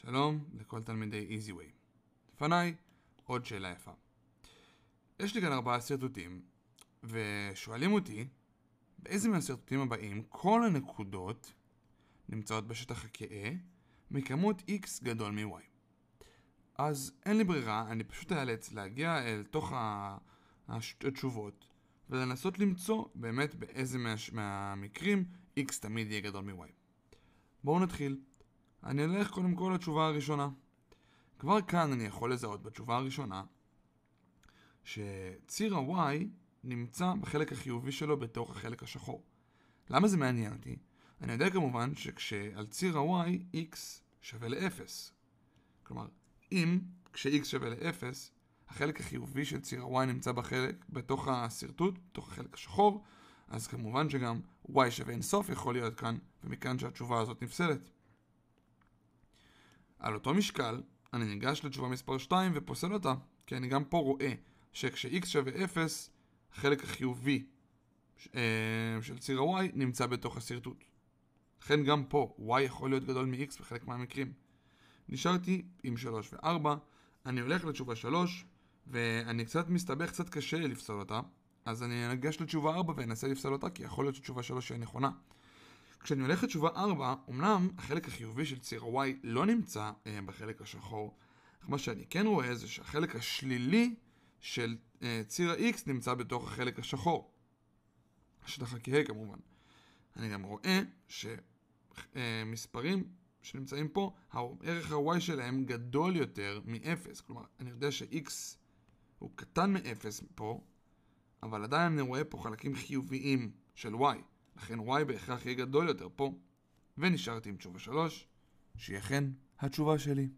שלום לכל תלמידי איזי ווי. לפניי עוד שאלה יפה. יש לי כאן ארבעה שרטוטים, ושואלים אותי באיזה מהשרטוטים הבאים כל הנקודות נמצאות בשטח הכאה מכמות x גדול מ-y. אז אין לי ברירה, אני פשוט אאלץ להגיע אל תוך התשובות ולנסות למצוא באמת באיזה מהמקרים x תמיד יהיה גדול מ-y. בואו נתחיל. אני אלך קודם כל לתשובה הראשונה. כבר כאן אני יכול לזהות בתשובה הראשונה שציר ה-Y נמצא בחלק החיובי שלו בתוך החלק השחור. למה זה מעניין אותי? אני יודע כמובן שכשעל ציר ה-Y x שווה ל-0. כלומר, אם כש-x שווה ל-0, החלק החיובי של ציר ה-y נמצא בחלק, בתוך השרטוט, בתוך החלק השחור, אז כמובן שגם y שווה אינסוף יכול להיות כאן, ומכאן שהתשובה הזאת נפסלת. על אותו משקל, אני ניגש לתשובה מספר 2 ופוסל אותה, כי אני גם פה רואה שכש-x שווה 0, החלק החיובי אה, של ציר ה-y נמצא בתוך השרטוט. לכן גם פה, y יכול להיות גדול מ-x בחלק מהמקרים. נשארתי עם 3 ו-4, אני הולך לתשובה 3, ואני קצת מסתבך, קצת קשה לי לפסול אותה, אז אני אגש לתשובה 4 ואנסה לפסול אותה, כי יכול להיות שתשובה 3 היא הנכונה. כשאני הולך לתשובה 4, אמנם החלק החיובי של ציר ה-y לא נמצא אה, בחלק השחור, אך מה שאני כן רואה זה שהחלק השלילי של אה, ציר ה-x נמצא בתוך החלק השחור. השטח הכהה כמובן. אני גם רואה שמספרים אה, שנמצאים פה, ערך ה-y שלהם גדול יותר מ-0. כלומר, אני יודע ש-x הוא קטן מ-0 פה, אבל עדיין אני רואה פה חלקים חיוביים של y. לכן y בהכרח יהיה גדול יותר פה, ונשארתי עם תשובה 3, שהיא אכן התשובה שלי.